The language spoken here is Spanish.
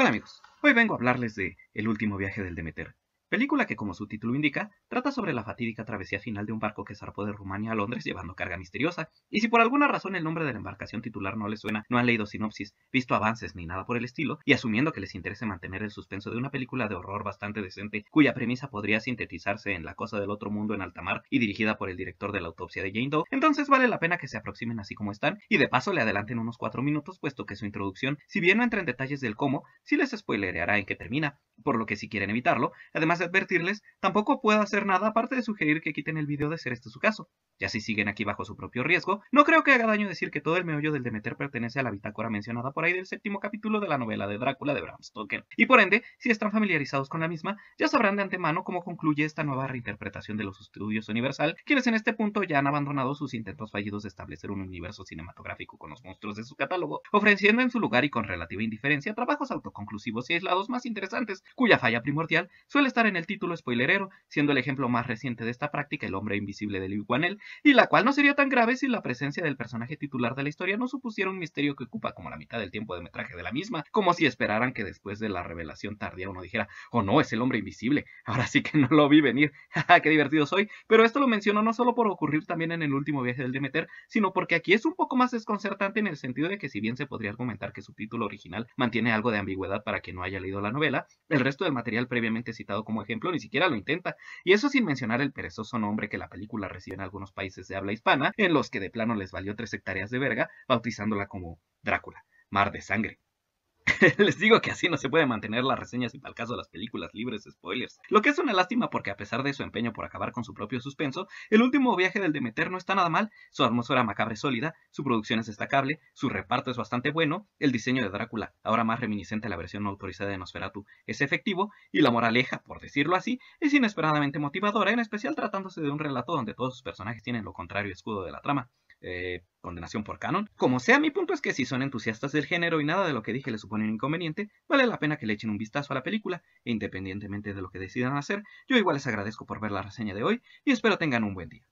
Hola amigos, hoy vengo a hablarles de El último viaje del Demeter, película que como su título indica, trata sobre la fatídica travesía final de un barco que zarpó de Rumania a Londres llevando carga misteriosa, y si por alguna razón el nombre de la embarcación titular no les suena, no han leído sinopsis, visto avances ni nada por el estilo, y asumiendo que les interese mantener el suspenso de una película de horror bastante decente cuya premisa podría sintetizarse en La cosa del otro mundo en alta mar y dirigida por el director de la autopsia de Jane Doe, entonces vale la pena que se aproximen así como están y de paso le adelanten unos cuatro minutos puesto que su introducción, si bien no entra en detalles del cómo, sí les spoilereará en qué termina, por lo que si quieren evitarlo, además de advertirles, tampoco puedo hacer nada aparte de sugerir que quiten el vídeo de ser este su caso. Ya si siguen aquí bajo su propio riesgo, no creo que haga daño decir que todo el meollo del Demeter pertenece a la bitácora mencionada por ahí del séptimo capítulo de la novela de Drácula de Bram Stoker. Y por ende, si están familiarizados con la misma, ya sabrán de antemano cómo concluye esta nueva reinterpretación de los estudios Universal, quienes en este punto ya han abandonado sus intentos fallidos de establecer un universo cinematográfico con los monstruos de su catálogo, ofreciendo en su lugar y con relativa indiferencia trabajos autoconclusivos y aislados más interesantes, cuya falla primordial suele estar en el título spoilerero, siendo el ejemplo más reciente de esta práctica el hombre invisible de Liu y la cual no sería tan grave si la presencia del personaje titular de la historia no supusiera un misterio que ocupa como la mitad del tiempo de metraje de la misma, como si esperaran que después de la revelación tardía uno dijera, oh no, es el hombre invisible, ahora sí que no lo vi venir, jaja, qué divertido soy, pero esto lo menciono no solo por ocurrir también en el último viaje del Demeter, sino porque aquí es un poco más desconcertante en el sentido de que si bien se podría argumentar que su título original mantiene algo de ambigüedad para quien no haya leído la novela, el resto del material previamente citado como ejemplo ni siquiera lo intenta, y eso sin mencionar el perezoso nombre que la película recibe en algunos países de habla hispana, en los que de plano les valió tres hectáreas de verga, bautizándola como Drácula, Mar de Sangre. Les digo que así no se puede mantener las reseñas y tal caso de las películas libres de spoilers. Lo que es una lástima porque a pesar de su empeño por acabar con su propio suspenso, el último viaje del Demeter no está nada mal, su atmósfera macabra es sólida, su producción es destacable, su reparto es bastante bueno, el diseño de Drácula, ahora más reminiscente a la versión no autorizada de Nosferatu, es efectivo, y la moraleja, por decirlo así, es inesperadamente motivadora, en especial tratándose de un relato donde todos sus personajes tienen lo contrario escudo de la trama eh, condenación por canon. Como sea, mi punto es que si son entusiastas del género y nada de lo que dije les supone un inconveniente, vale la pena que le echen un vistazo a la película, e independientemente de lo que decidan hacer, yo igual les agradezco por ver la reseña de hoy y espero tengan un buen día.